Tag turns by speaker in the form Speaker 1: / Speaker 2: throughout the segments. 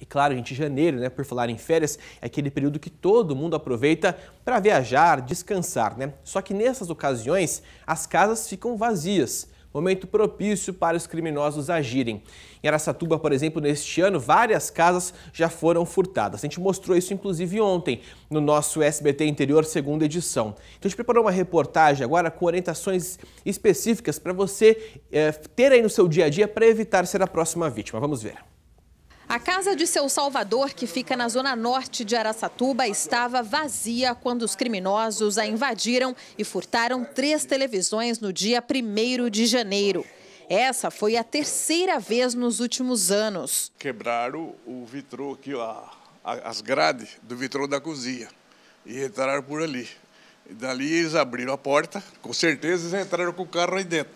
Speaker 1: E claro, gente, janeiro, né, por falar em férias, é aquele período que todo mundo aproveita para viajar, descansar, né? Só que nessas ocasiões, as casas ficam vazias. Momento propício para os criminosos agirem. Em Aracatuba, por exemplo, neste ano, várias casas já foram furtadas. A gente mostrou isso, inclusive, ontem, no nosso SBT Interior, segunda edição. Então, a gente preparou uma reportagem agora com orientações específicas para você é, ter aí no seu dia a dia para evitar ser a próxima vítima. Vamos ver.
Speaker 2: A casa de seu Salvador, que fica na zona norte de Araçatuba, estava vazia quando os criminosos a invadiram e furtaram três televisões no dia 1 de janeiro. Essa foi a terceira vez nos últimos anos.
Speaker 1: Quebraram o vitrô aqui, ó, as grades do vitrô da cozinha e entraram por ali. E dali eles abriram a porta, com certeza eles entraram com o carro aí dentro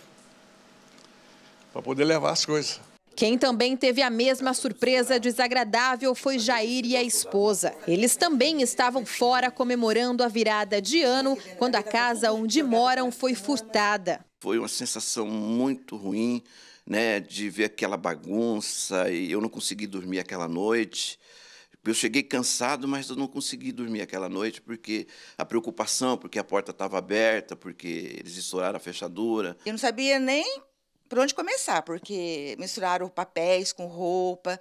Speaker 1: para poder levar as coisas.
Speaker 2: Quem também teve a mesma surpresa desagradável foi Jair e a esposa. Eles também estavam fora comemorando a virada de ano quando a casa onde moram foi furtada.
Speaker 1: Foi uma sensação muito ruim, né, de ver aquela bagunça e eu não consegui dormir aquela noite. Eu cheguei cansado, mas eu não consegui dormir aquela noite porque a preocupação, porque a porta estava aberta, porque eles estouraram a fechadura.
Speaker 3: Eu não sabia nem
Speaker 2: por onde começar, porque misturaram papéis com roupa.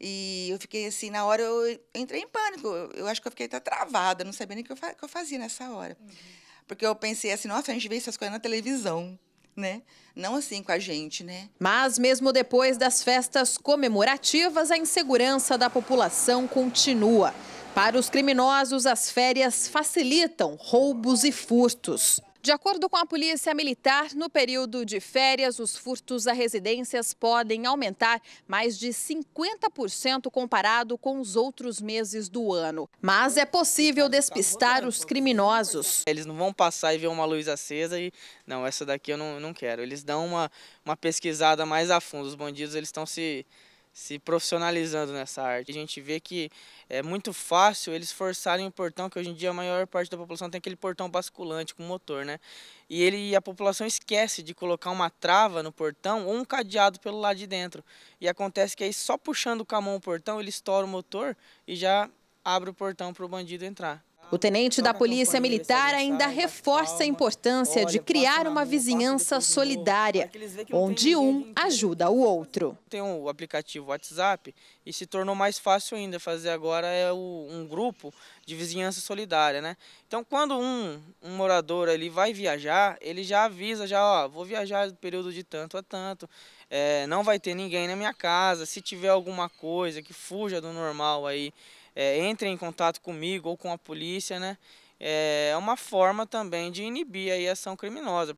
Speaker 2: E eu fiquei assim, na hora eu entrei em pânico. Eu acho que eu fiquei até travada, não sabia nem o que, que eu, fazia nessa hora. Uhum. Porque eu pensei assim, nossa, a gente vê essas coisas na televisão. Né? Não assim com a gente, né? Mas mesmo depois das festas comemorativas, a insegurança da população continua. Para os criminosos, as férias facilitam roubos e furtos. De acordo com a Polícia Militar, no período de férias, os furtos a residências podem aumentar mais de 50% comparado com os outros meses do ano. Mas é possível despistar os
Speaker 3: criminosos. Eles não vão passar e ver uma luz acesa e, não, essa daqui eu não, não quero. Eles dão uma, uma pesquisada mais a fundo. Os bandidos, eles estão se se profissionalizando nessa arte. A gente vê que é muito fácil eles forçarem o portão, que hoje em dia a maior parte da população tem aquele portão basculante com motor, né? E ele a população esquece de colocar uma trava no portão ou um cadeado pelo lado de dentro. E acontece que aí só puxando com a mão o portão, ele estoura o motor e já abre o portão para o bandido entrar.
Speaker 2: O tenente da Polícia Militar ainda reforça a importância de criar uma vizinhança solidária, onde um ajuda o outro.
Speaker 3: Tem o um aplicativo WhatsApp e se tornou mais fácil ainda fazer agora é um grupo de vizinhança solidária, né? Então, quando um, um morador ele vai viajar, ele já avisa, já, ó, vou viajar do período de tanto a tanto, é, não vai ter ninguém na minha casa, se tiver alguma coisa que fuja do normal aí, é, entrem em contato comigo ou com a polícia, né? É, é uma forma também de inibir aí a ação criminosa.